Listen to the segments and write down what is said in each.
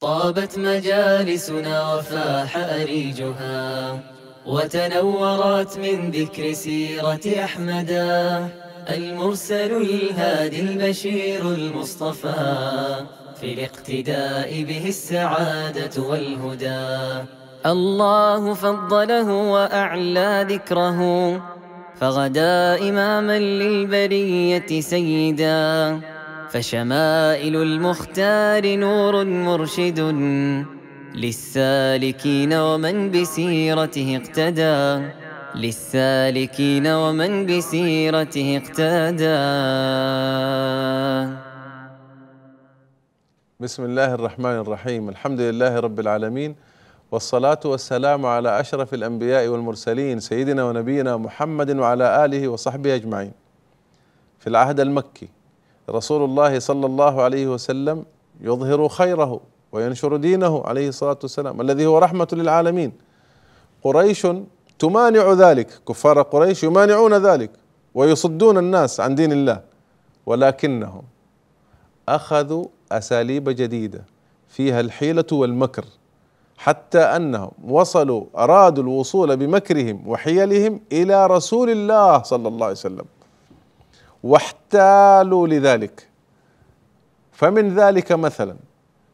طابت مجالسنا وفاح أريجها وتنورت من ذكر سيرة أحمدا المرسل الهادي البشير المصطفى في الاقتداء به السعادة والهدى الله فضله وأعلى ذكره فغدا إماما للبرية سيداً فشمائل المختار نور مرشد للسالكين ومن بسيرته اقتدى للسالكين ومن بسيرته اقتدى بسم الله الرحمن الرحيم الحمد لله رب العالمين والصلاة والسلام على أشرف الأنبياء والمرسلين سيدنا ونبينا محمد وعلى آله وصحبه أجمعين في العهد المكي رسول الله صلى الله عليه وسلم يظهر خيره وينشر دينه عليه الصلاه والسلام الذي هو رحمه للعالمين قريش تمانع ذلك كفار قريش يمانعون ذلك ويصدون الناس عن دين الله ولكنهم اخذوا اساليب جديده فيها الحيله والمكر حتى انهم وصلوا ارادوا الوصول بمكرهم وحيلهم الى رسول الله صلى الله عليه وسلم واحتالوا لذلك فمن ذلك مثلا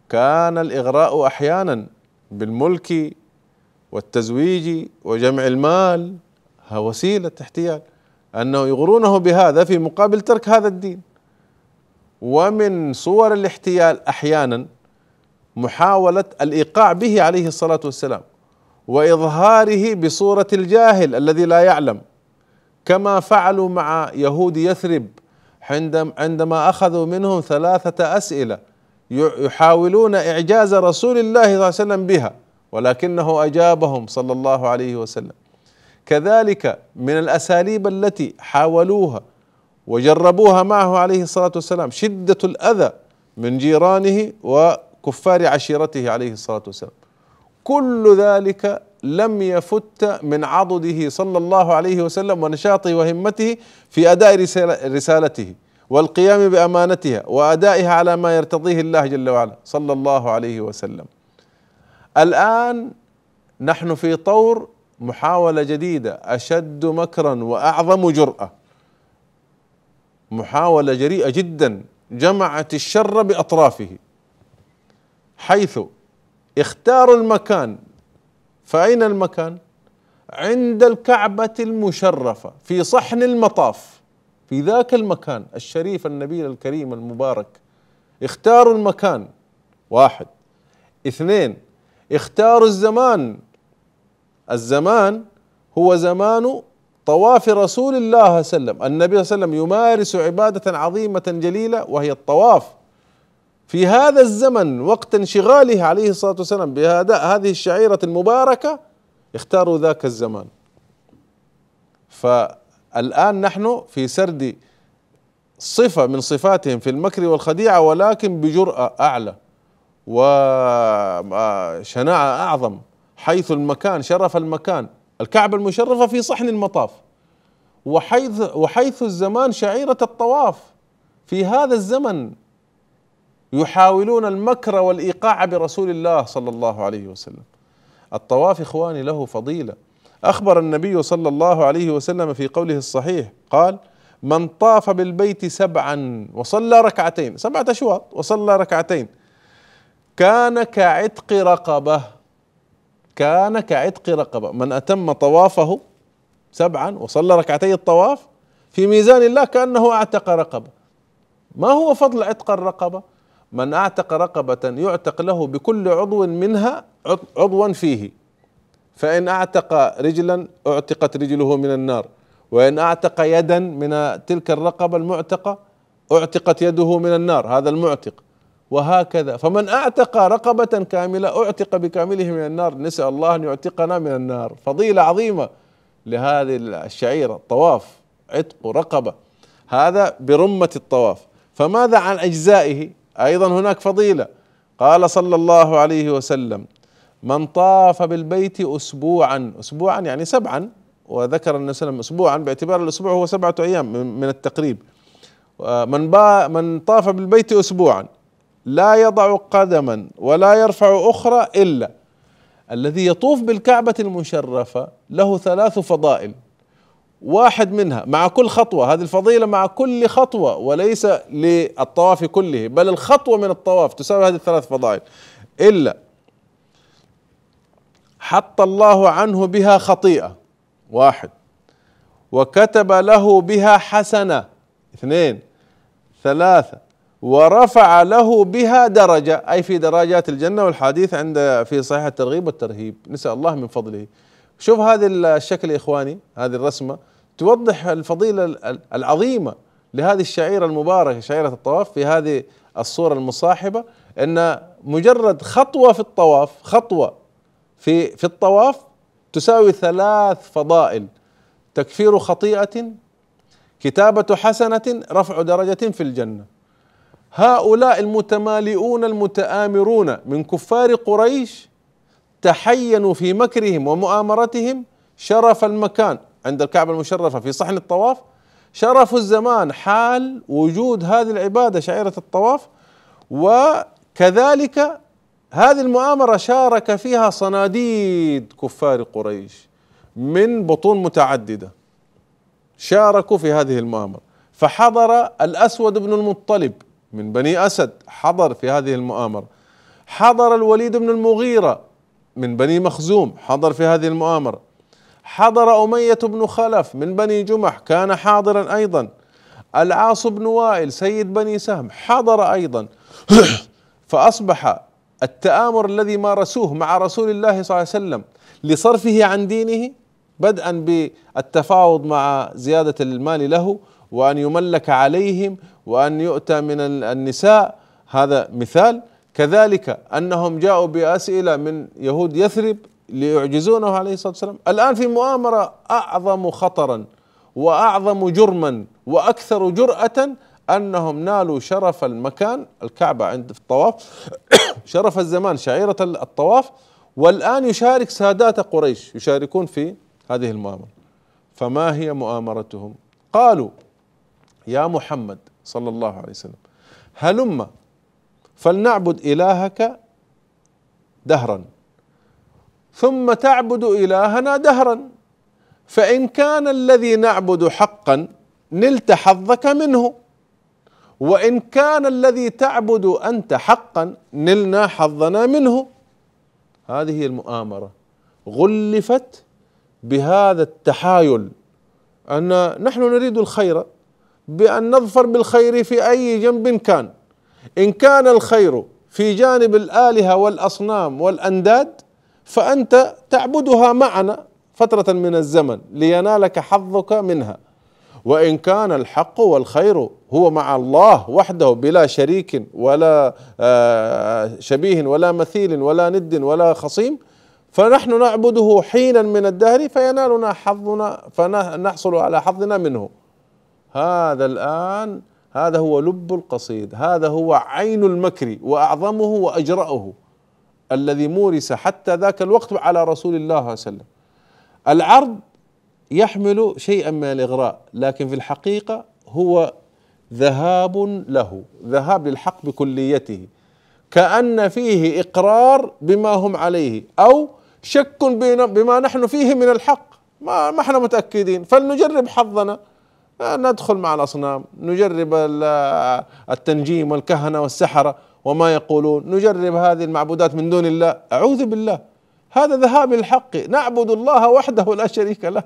كان الاغراء احيانا بالملك والتزويج وجمع المال ها وسيله احتيال انه يغرونه بهذا في مقابل ترك هذا الدين ومن صور الاحتيال احيانا محاوله الايقاع به عليه الصلاه والسلام واظهاره بصوره الجاهل الذي لا يعلم كما فعلوا مع يهود يثرب عندما اخذوا منهم ثلاثه اسئله يحاولون اعجاز رسول الله صلى الله عليه وسلم بها ولكنه اجابهم صلى الله عليه وسلم كذلك من الاساليب التي حاولوها وجربوها معه عليه الصلاه والسلام شده الاذى من جيرانه وكفار عشيرته عليه الصلاه والسلام كل ذلك لم يفت من عضده صلى الله عليه وسلم ونشاطه وهمته في اداء رسالته والقيام بامانتها وادائها على ما يرتضيه الله جل وعلا صلى الله عليه وسلم. الان نحن في طور محاوله جديده اشد مكرا واعظم جراه. محاوله جريئه جدا جمعت الشر باطرافه حيث اختاروا المكان فأين المكان؟ عند الكعبة المشرفة في صحن المطاف في ذاك المكان الشريف النبيل الكريم المبارك اختاروا المكان واحد اثنين اختاروا الزمان الزمان هو زمان طواف رسول الله صلى الله عليه وسلم النبي صلى الله عليه وسلم يمارس عبادة عظيمة جليلة وهي الطواف في هذا الزمن وقت انشغاله عليه الصلاه والسلام بهذا هذه الشعيره المباركه اختاروا ذاك الزمان فالان نحن في سرد صفه من صفاتهم في المكر والخديعه ولكن بجراه اعلى وشناعه اعظم حيث المكان شرف المكان الكعبه المشرفه في صحن المطاف وحيث وحيث الزمان شعيره الطواف في هذا الزمن يحاولون المكر والايقاع برسول الله صلى الله عليه وسلم الطواف اخواني له فضيله اخبر النبي صلى الله عليه وسلم في قوله الصحيح قال من طاف بالبيت سبعا وصلى ركعتين سبعه اشواط وصلى ركعتين كان كعتق رقبه كان كعتق رقبه من اتم طوافه سبعا وصلى ركعتي الطواف في ميزان الله كانه اعتق رقبه ما هو فضل عتق الرقبه من اعتق رقبة يعتق له بكل عضو منها عضوا فيه فإن اعتق رجلا اعتقت رجله من النار وإن اعتق يدا من تلك الرقبة المعتقة اعتقت يده من النار هذا المعتق وهكذا فمن اعتق رقبة كاملة اعتق بكامله من النار نسأل الله أن يعتقنا من النار فضيلة عظيمة لهذه الشعيرة الطواف عتق رقبة هذا برمة الطواف فماذا عن أجزائه ايضا هناك فضيله قال صلى الله عليه وسلم من طاف بالبيت اسبوعا اسبوعا يعني سبعا وذكر النبي صلى الله عليه وسلم اسبوعا باعتبار الاسبوع هو سبعه ايام من التقريب آه، من با من طاف بالبيت اسبوعا لا يضع قدما ولا يرفع اخرى الا الذي يطوف بالكعبه المشرفه له ثلاث فضائل واحد منها مع كل خطوة هذه الفضيلة مع كل خطوة وليس للطواف كله بل الخطوة من الطواف تساوي هذه الثلاث فضائل إلا حط الله عنه بها خطيئة واحد وكتب له بها حسنة اثنين ثلاثة ورفع له بها درجة أي في درجات الجنة والحديث عند في صحيح الترغيب والترهيب نسأل الله من فضله شوف هذا الشكل يا إخواني هذه الرسمة توضح الفضيلة العظيمة لهذه الشعيرة المباركة شعيرة الطواف في هذه الصورة المصاحبة أن مجرد خطوة في الطواف خطوة في في الطواف تساوي ثلاث فضائل تكفير خطيئة كتابة حسنة رفع درجة في الجنة هؤلاء المتمالئون المتآمرون من كفار قريش تحينوا في مكرهم ومؤامرتهم شرف المكان عند الكعبة المشرفة في صحن الطواف شرف الزمان حال وجود هذه العبادة شعيرة الطواف وكذلك هذه المؤامرة شارك فيها صناديد كفار قريش من بطون متعددة شاركوا في هذه المؤامرة فحضر الأسود بن المطلب من بني أسد حضر في هذه المؤامرة حضر الوليد بن المغيرة من بني مخزوم حضر في هذه المؤامرة حضر أمية بن خلف من بني جمح كان حاضرا أيضا العاص بن وائل سيد بني سهم حضر أيضا فأصبح التآمر الذي مارسوه مع رسول الله صلى الله عليه وسلم لصرفه عن دينه بدءا بالتفاوض مع زيادة المال له وأن يملك عليهم وأن يؤتى من النساء هذا مثال كذلك أنهم جاءوا بأسئلة من يهود يثرب ليعجزونه عليه الصلاه والسلام الان في مؤامره اعظم خطرا واعظم جرما واكثر جراه انهم نالوا شرف المكان الكعبه عند الطواف شرف الزمان شعيره الطواف والان يشارك سادات قريش يشاركون في هذه المؤامره فما هي مؤامرتهم؟ قالوا يا محمد صلى الله عليه وسلم هلم فلنعبد الهك دهرا ثم تعبد الهنا دهرا فان كان الذي نعبد حقا نلت حظك منه وان كان الذي تعبد انت حقا نلنا حظنا منه هذه المؤامره غلفت بهذا التحايل ان نحن نريد الخير بان نظفر بالخير في اي جنب كان ان كان الخير في جانب الالهه والاصنام والانداد فأنت تعبدها معنا فترة من الزمن لينالك حظك منها وإن كان الحق والخير هو مع الله وحده بلا شريك ولا آه، شبيه ولا مثيل ولا ند ولا خصيم فنحن نعبده حينا من الدهر فينالنا حظنا فنحصل على حظنا منه هذا الآن هذا هو لب القصيد هذا هو عين المكر وأعظمه وأجرأه الذي مورس حتى ذاك الوقت على رسول الله صلى الله عليه وسلم العرض يحمل شيئا من الاغراء لكن في الحقيقه هو ذهاب له ذهاب للحق بكليته كان فيه اقرار بما هم عليه او شك بما نحن فيه من الحق ما ما احنا متاكدين فلنجرب حظنا ندخل مع الاصنام نجرب التنجيم والكهنه والسحره وما يقولون نجرب هذه المعبودات من دون الله اعوذ بالله هذا ذهاب الحق نعبد الله وحده لا شريك له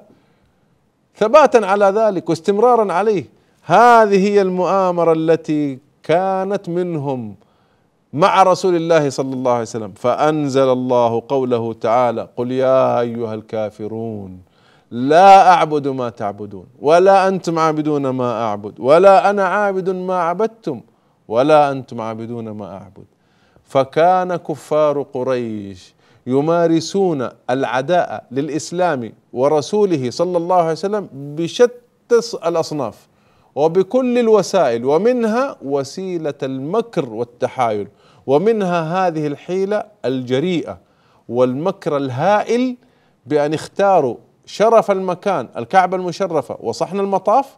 ثباتا على ذلك واستمرارا عليه هذه هي المؤامره التي كانت منهم مع رسول الله صلى الله عليه وسلم فانزل الله قوله تعالى قل يا ايها الكافرون لا اعبد ما تعبدون ولا انتم عابدون ما اعبد ولا انا عابد ما عبدتم ولا انتم عابدون ما اعبد فكان كفار قريش يمارسون العداء للاسلام ورسوله صلى الله عليه وسلم بشتى الاصناف وبكل الوسائل ومنها وسيله المكر والتحايل ومنها هذه الحيله الجريئه والمكر الهائل بان اختاروا شرف المكان الكعبه المشرفه وصحن المطاف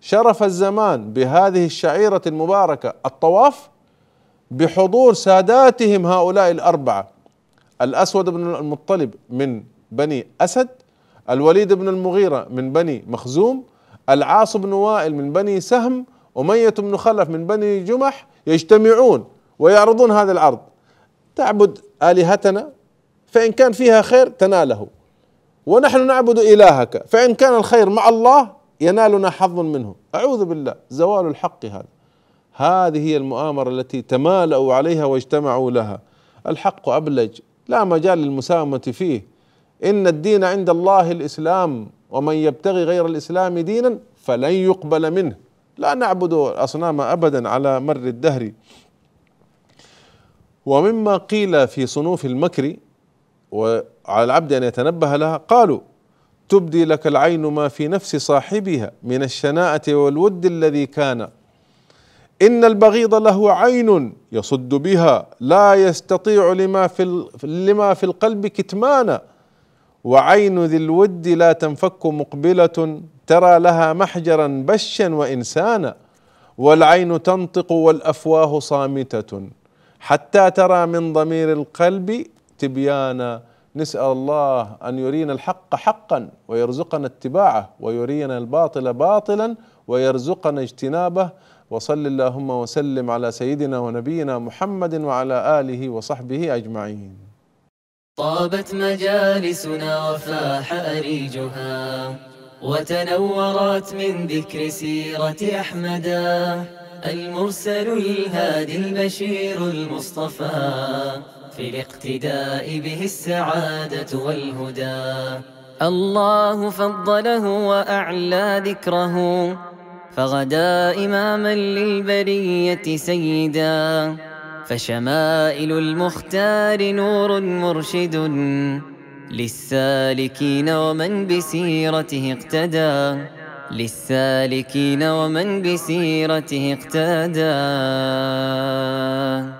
شرف الزمان بهذه الشعيره المباركه الطواف بحضور ساداتهم هؤلاء الاربعه الاسود بن المطلب من بني اسد الوليد بن المغيره من بني مخزوم العاص بن وائل من بني سهم اميه بن خلف من بني جمح يجتمعون ويعرضون هذا العرض تعبد الهتنا فان كان فيها خير تناله ونحن نعبد الهك فان كان الخير مع الله ينالنا حظ منه اعوذ بالله زوال الحق هذا هذه هي المؤامره التي تمالأوا عليها واجتمعوا لها الحق ابلج لا مجال للمساومه فيه ان الدين عند الله الاسلام ومن يبتغي غير الاسلام دينا فلن يقبل منه لا نعبد الاصنام ابدا على مر الدهر ومما قيل في صنوف المكر وعلى العبد ان يتنبه لها قالوا تبدي لك العين ما في نفس صاحبها من الشناءة والود الذي كان إن البغيض له عين يصد بها لا يستطيع لما في لما في القلب كتمانا وعين ذي الود لا تنفك مقبلة ترى لها محجرا بشا وإنسانا والعين تنطق والأفواه صامتة حتى ترى من ضمير القلب تبيانا نسال الله ان يرينا الحق حقا ويرزقنا اتباعه ويرينا الباطل باطلا ويرزقنا اجتنابه وصل اللهم وسلم على سيدنا ونبينا محمد وعلى اله وصحبه اجمعين طابت مجالسنا وفاح اريجها وتنورت من ذكر سيره احمدا المرسل الهادي البشير المصطفى في الاقتداء به السعادة والهدى الله فضله وأعلى ذكره فغدا إماما للبرية سيدا فشمائل المختار نور مرشد للسالكين ومن بسيرته اقتدى للسالكين ومن بسيرته اقتدى